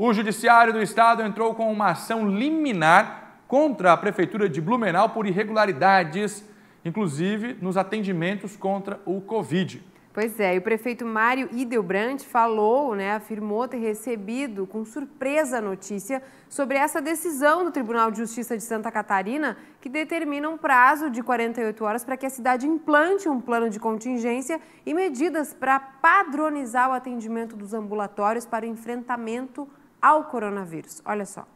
O Judiciário do Estado entrou com uma ação liminar contra a Prefeitura de Blumenau por irregularidades, inclusive nos atendimentos contra o Covid. Pois é, e o prefeito Mário Idelbrandt falou, né, afirmou ter recebido com surpresa a notícia sobre essa decisão do Tribunal de Justiça de Santa Catarina que determina um prazo de 48 horas para que a cidade implante um plano de contingência e medidas para padronizar o atendimento dos ambulatórios para o enfrentamento ao coronavírus. Olha só.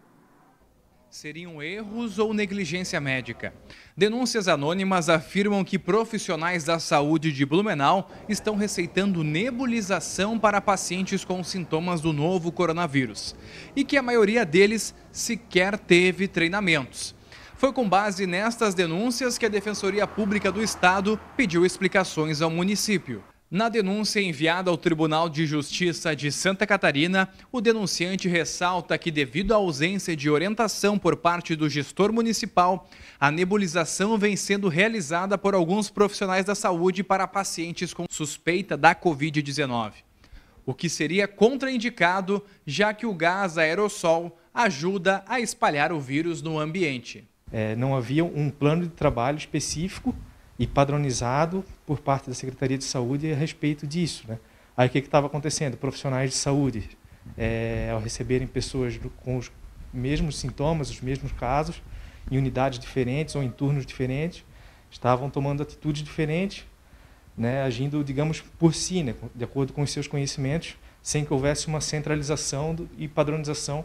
Seriam erros ou negligência médica? Denúncias anônimas afirmam que profissionais da saúde de Blumenau estão receitando nebulização para pacientes com sintomas do novo coronavírus e que a maioria deles sequer teve treinamentos. Foi com base nestas denúncias que a Defensoria Pública do Estado pediu explicações ao município. Na denúncia enviada ao Tribunal de Justiça de Santa Catarina, o denunciante ressalta que, devido à ausência de orientação por parte do gestor municipal, a nebulização vem sendo realizada por alguns profissionais da saúde para pacientes com suspeita da Covid-19. O que seria contraindicado, já que o gás aerossol ajuda a espalhar o vírus no ambiente. É, não havia um plano de trabalho específico e padronizado por parte da Secretaria de Saúde a respeito disso. Né? Aí o que estava acontecendo? Profissionais de saúde, é, ao receberem pessoas do, com os mesmos sintomas, os mesmos casos, em unidades diferentes ou em turnos diferentes, estavam tomando atitudes diferentes, né, agindo, digamos, por si, né, de acordo com os seus conhecimentos, sem que houvesse uma centralização do, e padronização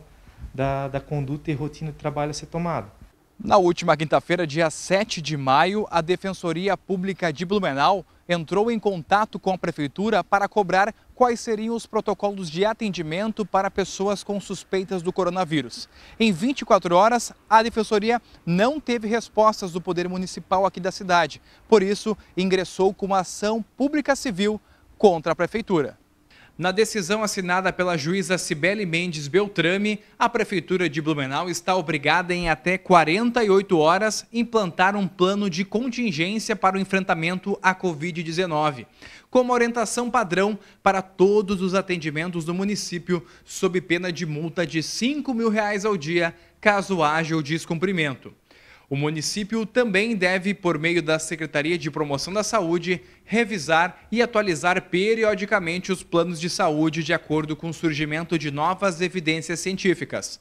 da, da conduta e rotina de trabalho a ser tomada. Na última quinta-feira, dia 7 de maio, a Defensoria Pública de Blumenau entrou em contato com a Prefeitura para cobrar quais seriam os protocolos de atendimento para pessoas com suspeitas do coronavírus. Em 24 horas, a Defensoria não teve respostas do Poder Municipal aqui da cidade, por isso ingressou com uma ação pública civil contra a Prefeitura. Na decisão assinada pela juíza Cibele Mendes Beltrame, a Prefeitura de Blumenau está obrigada em até 48 horas implantar um plano de contingência para o enfrentamento à Covid-19, como orientação padrão para todos os atendimentos do município, sob pena de multa de R$ 5 mil reais ao dia, caso haja o descumprimento. O município também deve, por meio da Secretaria de Promoção da Saúde, revisar e atualizar periodicamente os planos de saúde de acordo com o surgimento de novas evidências científicas.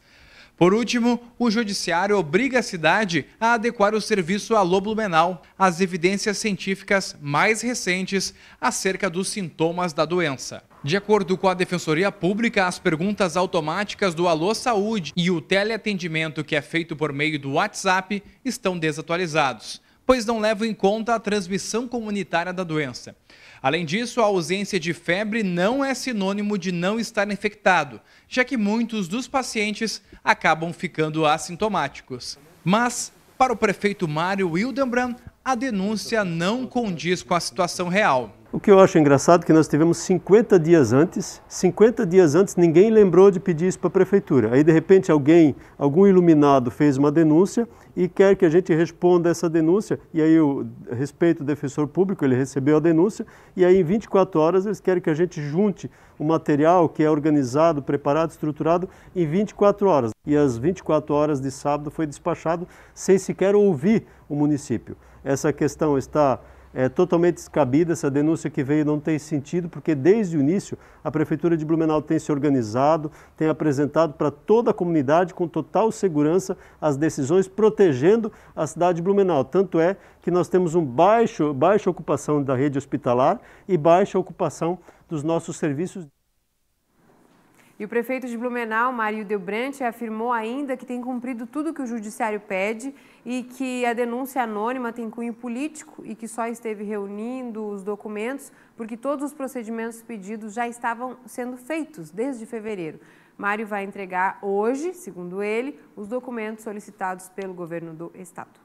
Por último, o Judiciário obriga a cidade a adequar o serviço à Loblumenal às evidências científicas mais recentes acerca dos sintomas da doença. De acordo com a Defensoria Pública, as perguntas automáticas do Alô Saúde e o teleatendimento que é feito por meio do WhatsApp estão desatualizados, pois não levam em conta a transmissão comunitária da doença. Além disso, a ausência de febre não é sinônimo de não estar infectado, já que muitos dos pacientes acabam ficando assintomáticos. Mas, para o prefeito Mário Wildenbrand, a denúncia não condiz com a situação real. O que eu acho engraçado é que nós tivemos 50 dias antes, 50 dias antes ninguém lembrou de pedir isso para a prefeitura. Aí de repente alguém, algum iluminado fez uma denúncia e quer que a gente responda essa denúncia, e aí o respeito o defensor público, ele recebeu a denúncia, e aí em 24 horas eles querem que a gente junte o material que é organizado, preparado, estruturado em 24 horas. E às 24 horas de sábado foi despachado sem sequer ouvir o município. Essa questão está é totalmente descabida essa denúncia que veio não tem sentido, porque desde o início a Prefeitura de Blumenau tem se organizado, tem apresentado para toda a comunidade com total segurança as decisões, protegendo a cidade de Blumenau. Tanto é que nós temos um baixo, baixa ocupação da rede hospitalar e baixa ocupação dos nossos serviços. E o prefeito de Blumenau, Mário Delbrante, afirmou ainda que tem cumprido tudo o que o judiciário pede e que a denúncia anônima tem cunho político e que só esteve reunindo os documentos porque todos os procedimentos pedidos já estavam sendo feitos desde fevereiro. Mário vai entregar hoje, segundo ele, os documentos solicitados pelo governo do estado.